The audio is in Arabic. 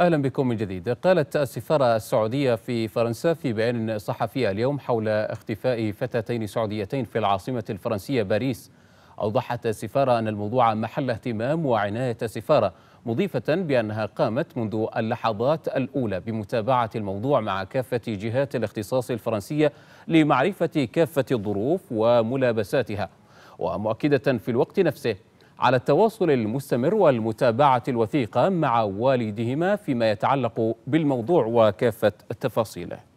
أهلا بكم من جديد قالت السفارة السعودية في فرنسا في بيان صحفي اليوم حول اختفاء فتاتين سعوديتين في العاصمة الفرنسية باريس أوضحت السفارة أن الموضوع محل اهتمام وعناية السفارة مضيفة بأنها قامت منذ اللحظات الأولى بمتابعة الموضوع مع كافة جهات الاختصاص الفرنسية لمعرفة كافة الظروف وملابساتها ومؤكدة في الوقت نفسه على التواصل المستمر والمتابعة الوثيقة مع والدهما فيما يتعلق بالموضوع وكافة تفاصيله